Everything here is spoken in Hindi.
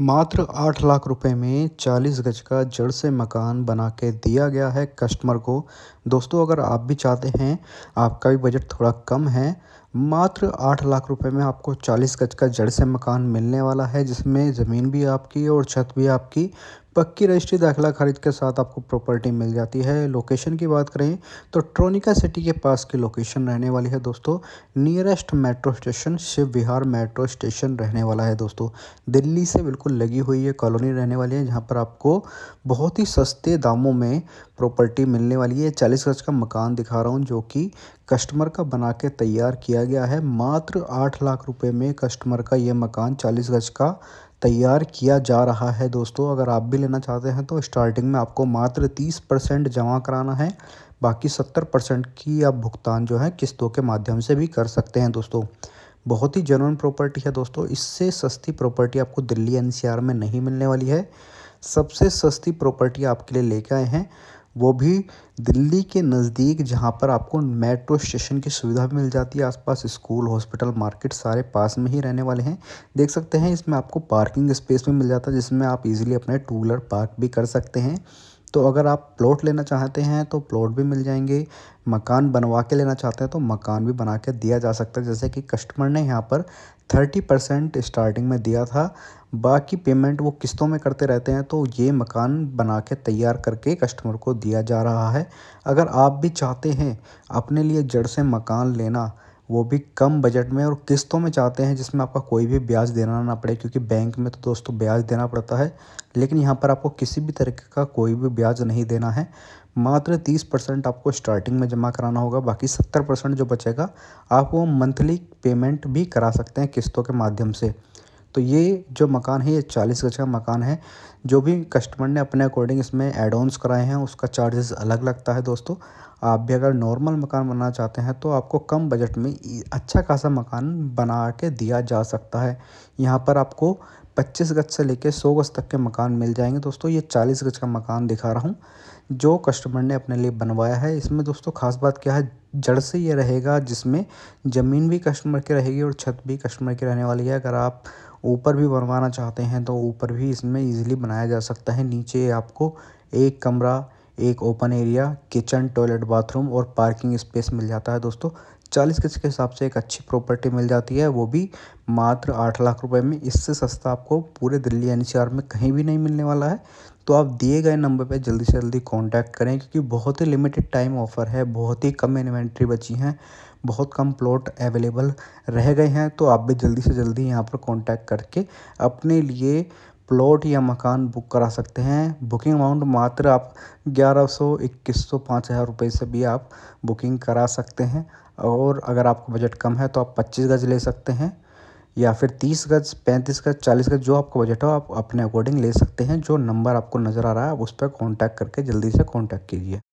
मात्र आठ लाख रुपए में चालीस गज का जड़ से मकान बना के दिया गया है कस्टमर को दोस्तों अगर आप भी चाहते हैं आपका भी बजट थोड़ा कम है मात्र आठ लाख रुपए में आपको चालीस गज का जड़ से मकान मिलने वाला है जिसमें ज़मीन भी आपकी और छत भी आपकी पक्की रजिस्ट्री दाखिला ख़रीद के साथ आपको प्रॉपर्टी मिल जाती है लोकेशन की बात करें तो ट्रोनिका सिटी के पास की लोकेशन रहने वाली है दोस्तों nearest metro station Shiv Vihar metro station रहने वाला है दोस्तों दिल्ली से बिल्कुल लगी हुई ये कॉलोनी रहने वाली है जहाँ पर आपको बहुत ही सस्ते दामों में प्रॉपर्टी मिलने वाली है चालीस गज का मकान दिखा रहा हूँ जो कि कस्टमर का बना के तैयार किया गया है मात्र आठ लाख रुपये में कस्टमर का ये मकान चालीस गज का तैयार किया जा रहा है दोस्तों अगर आप भी लेना चाहते हैं तो स्टार्टिंग में आपको मात्र तीस परसेंट जमा कराना है बाकी सत्तर परसेंट की आप भुगतान जो है किस्तों के माध्यम से भी कर सकते हैं दोस्तों बहुत ही जेनवन प्रॉपर्टी है दोस्तों इससे सस्ती प्रॉपर्टी आपको दिल्ली एन में नहीं मिलने वाली है सबसे सस्ती प्रॉपर्टी आपके लिए लेके आए हैं वो भी दिल्ली के नज़दीक जहाँ पर आपको मेट्रो स्टेशन की सुविधा भी मिल जाती है आसपास स्कूल हॉस्पिटल मार्केट सारे पास में ही रहने वाले हैं देख सकते हैं इसमें आपको पार्किंग स्पेस भी मिल जाता है जिसमें आप इजीली अपने टू व्हीलर पार्क भी कर सकते हैं तो अगर आप प्लॉट लेना चाहते हैं तो प्लॉट भी मिल जाएंगे मकान बनवा के लेना चाहते हैं तो मकान भी बना के दिया जा सकता है जैसे कि कस्टमर ने यहाँ पर थर्टी परसेंट स्टार्टिंग में दिया था बाकी पेमेंट वो किस्तों में करते रहते हैं तो ये मकान बना के तैयार करके कस्टमर को दिया जा रहा है अगर आप भी चाहते हैं अपने लिए जड़ से मकान लेना वो भी कम बजट में और किस्तों में चाहते हैं जिसमें आपका कोई भी ब्याज देना ना पड़े क्योंकि बैंक में तो दोस्तों ब्याज देना पड़ता है लेकिन यहाँ पर आपको किसी भी तरीके का कोई भी ब्याज नहीं देना है मात्र तीस परसेंट आपको स्टार्टिंग में जमा कराना होगा बाकी सत्तर परसेंट जो बचेगा आप वो मंथली पेमेंट भी करा सकते हैं किस्तों के माध्यम से तो ये जो मकान है ये चालीस गज का मकान है जो भी कस्टमर ने अपने अकॉर्डिंग इसमें एड ऑनस कराए हैं उसका चार्जेस अलग लगता है दोस्तों आप भी अगर नॉर्मल मकान बनाना चाहते हैं तो आपको कम बजट में अच्छा खासा मकान बना के दिया जा सकता है यहाँ पर आपको 25 गज से लेकर 100 गज तक के मकान मिल जाएंगे दोस्तों ये 40 गज का मकान दिखा रहा हूँ जो कस्टमर ने अपने लिए बनवाया है इसमें दोस्तों खास बात क्या है जड़ से ये रहेगा जिसमें ज़मीन भी कस्टमर की रहेगी और छत भी कस्टमर की रहने वाली है अगर आप ऊपर भी बनवाना चाहते हैं तो ऊपर भी इसमें ईज़िली बनाया जा सकता है नीचे आपको एक कमरा एक open area kitchen toilet bathroom और पार्किंग स्पेस मिल जाता है दोस्तों चालीस गज के हिसाब से एक अच्छी प्रॉपर्टी मिल जाती है वो भी मात्र आठ लाख रुपए में इससे सस्ता आपको पूरे दिल्ली एन में कहीं भी नहीं मिलने वाला है तो आप दिए गए नंबर पर जल्दी से जल्दी कॉन्टैक्ट करें क्योंकि बहुत ही लिमिटेड टाइम ऑफ़र है बहुत ही कम इन्वेंट्री बची हैं बहुत कम प्लॉट अवेलेबल रह गए हैं तो आप भी जल्दी से जल्दी यहाँ पर कॉन्टैक्ट करके अपने लिए प्लॉट या मकान बुक करा सकते हैं बुकिंग अमाउंट मात्र आप ग्यारह सौ इक्कीस सौ पाँच हज़ार रुपये से भी आप बुकिंग करा सकते हैं और अगर आपका बजट कम है तो आप पच्चीस गज ले सकते हैं या फिर तीस गज पैंतीस गज चालीस गज जो आपका बजट हो आप अपने अकॉर्डिंग ले सकते हैं जो नंबर आपको नज़र आ रहा है उस पर कॉन्टैक्ट करके जल्दी से कॉन्टैक्ट कीजिए